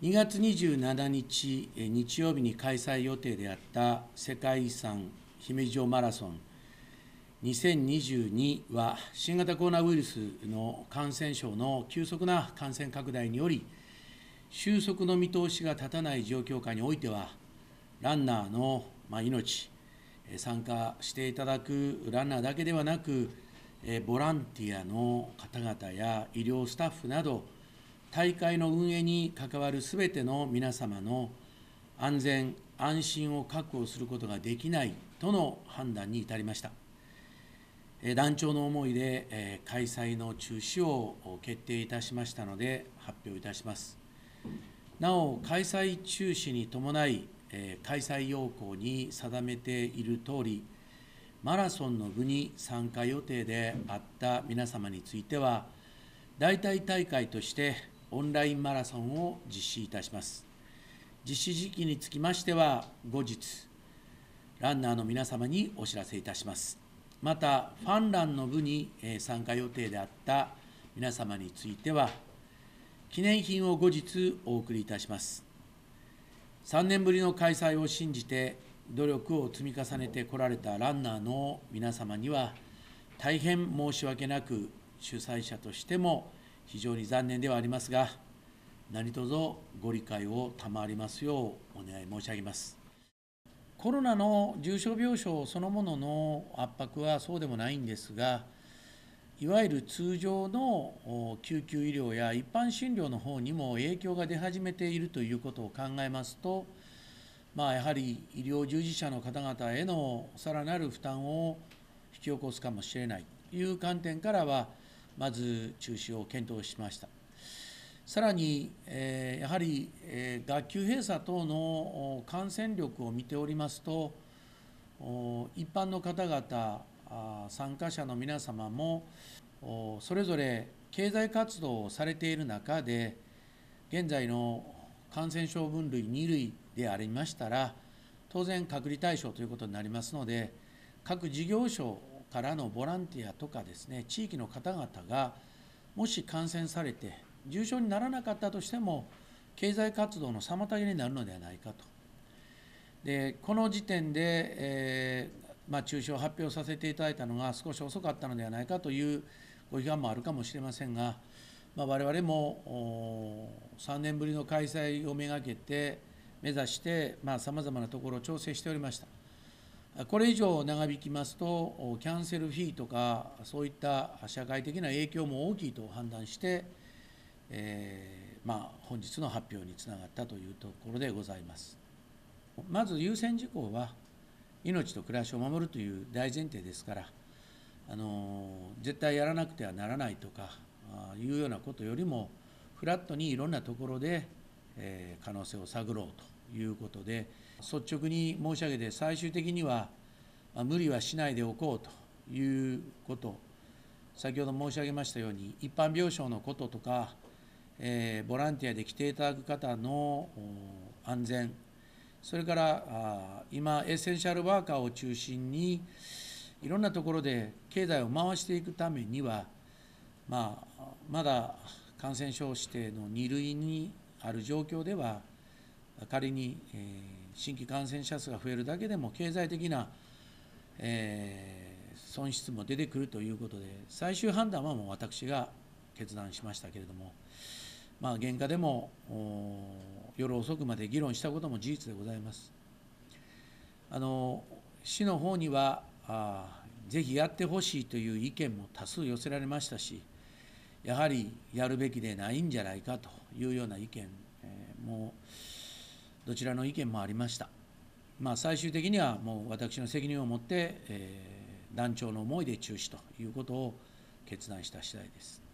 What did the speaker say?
2月27日日曜日に開催予定であった世界遺産姫路城マラソン2022は新型コロナウイルスの感染症の急速な感染拡大により収束の見通しが立たない状況下においてはランナーの命参加していただくランナーだけではなくボランティアの方々や医療スタッフなど大会の運営に関わるすべての皆様の安全・安心を確保することができないとの判断に至りました。団長の思いで開催の中止を決定いたしましたので発表いたします。なお、開催中止に伴い、開催要項に定めているとおり、マラソンの部に参加予定であった皆様については、代替大会としてオンラインマラソンを実施いたします実施時期につきましては後日ランナーの皆様にお知らせいたしますまたファンランの部に参加予定であった皆様については記念品を後日お送りいたします3年ぶりの開催を信じて努力を積み重ねてこられたランナーの皆様には大変申し訳なく主催者としても非常に残念ではありますが何卒ご理解を賜りますようお願い申し上げますコロナの重症病床そのものの圧迫はそうでもないんですがいわゆる通常の救急医療や一般診療の方にも影響が出始めているということを考えますと、まあ、やはり医療従事者の方々へのさらなる負担を引き起こすかもしれないという観点からはまず中止を検討しました。さらに、えー、やはり、えー、学級閉鎖等の感染力を見ておりますと、一般の方々、参加者の皆様も、それぞれ経済活動をされている中で、現在の感染症分類2類でありましたら、当然、隔離対象ということになりますので、各事業所からのボランティアとかですね地域の方々がもし感染されて重症にならなかったとしても経済活動の妨げになるのではないかと。でこの時点で、えー、まあ、中止を発表させていただいたのが少し遅かったのではないかというご批判もあるかもしれませんが、まあ、我々も3年ぶりの開催をめがけて目指してさまざ、まなところを調整しておりました。これ以上長引きますと、キャンセルフィーとか、そういった社会的な影響も大きいと判断して、えー、まあ、本日の発表につながったというところでございます。まず優先事項は、命と暮らしを守るという大前提ですから、あの絶対やらなくてはならないとかいうようなことよりも、フラットにいろんなところで、えー、可能性を探ろうと。いうことで率直に申し上げて最終的には無理はしないでおこうということ先ほど申し上げましたように一般病床のこととか、えー、ボランティアで来ていただく方の安全それから今エッセンシャルワーカーを中心にいろんなところで経済を回していくためには、まあ、まだ感染症指定の2類にある状況では仮に、え新規感染者数が増えるだけでも経済的な、え損失も出てくるということで最終判断はもう私が決断しましたけれども、まあ、原価でも夜遅くまで議論したことも事実でございます。あの市の方にはあぜひやってほしいという意見も多数寄せられましたしやはりやるべきでないんじゃないかというような意見、えー、もうどちらの意見もありました、まあ、最終的にはもう私の責任を持って、えー、団長の思いで中止ということを決断した次第です。